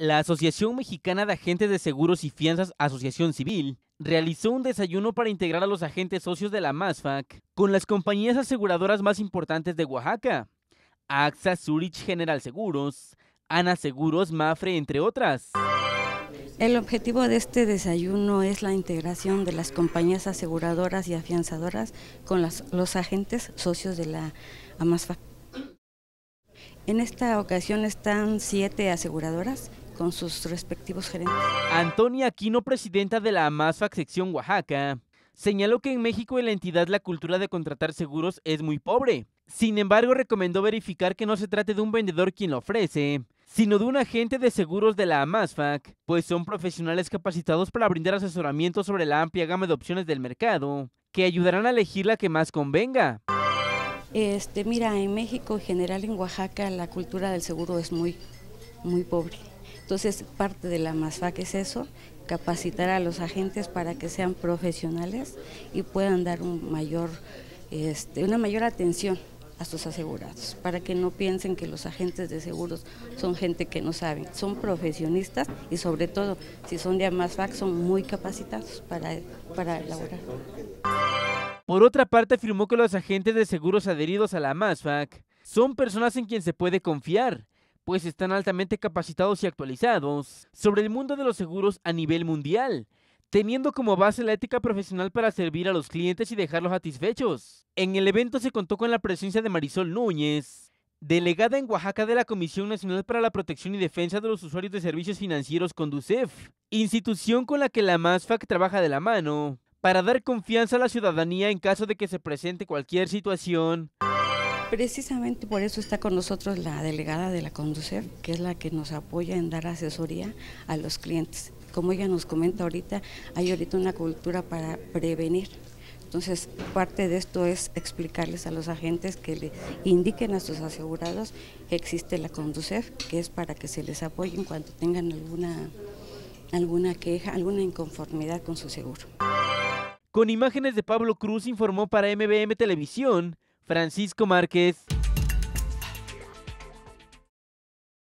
La Asociación Mexicana de Agentes de Seguros y Fianzas Asociación Civil realizó un desayuno para integrar a los agentes socios de la MASFAC con las compañías aseguradoras más importantes de Oaxaca, AXA, Zurich General Seguros, Ana Seguros, Mafre, entre otras. El objetivo de este desayuno es la integración de las compañías aseguradoras y afianzadoras con los agentes socios de la AMASFAC. En esta ocasión están siete aseguradoras con sus respectivos gerentes. Antonia Aquino, presidenta de la AMASFAC sección Oaxaca, señaló que en México en la entidad la cultura de contratar seguros es muy pobre. Sin embargo, recomendó verificar que no se trate de un vendedor quien lo ofrece, sino de un agente de seguros de la AMASFAC, pues son profesionales capacitados para brindar asesoramiento sobre la amplia gama de opciones del mercado, que ayudarán a elegir la que más convenga. Este, mira, en México en general, en Oaxaca, la cultura del seguro es muy, muy pobre. Entonces, parte de la MASFAC es eso, capacitar a los agentes para que sean profesionales y puedan dar este, una mayor atención a sus asegurados, para que no piensen que los agentes de seguros son gente que no saben, son profesionistas y sobre todo, si son de MASFAC son muy capacitados para, para elaborar. Por otra parte, afirmó que los agentes de seguros adheridos a la MASFAC son personas en quien se puede confiar, pues están altamente capacitados y actualizados sobre el mundo de los seguros a nivel mundial, teniendo como base la ética profesional para servir a los clientes y dejarlos satisfechos. En el evento se contó con la presencia de Marisol Núñez, delegada en Oaxaca de la Comisión Nacional para la Protección y Defensa de los Usuarios de Servicios Financieros Conducef, institución con la que la MASFAC trabaja de la mano para dar confianza a la ciudadanía en caso de que se presente cualquier situación. Precisamente por eso está con nosotros la delegada de la Conducef, que es la que nos apoya en dar asesoría a los clientes. Como ella nos comenta ahorita, hay ahorita una cultura para prevenir. Entonces, parte de esto es explicarles a los agentes que le indiquen a sus asegurados que existe la Conducef, que es para que se les apoye en cuanto tengan alguna, alguna queja, alguna inconformidad con su seguro. Con imágenes de Pablo Cruz informó para MBM Televisión Francisco Márquez.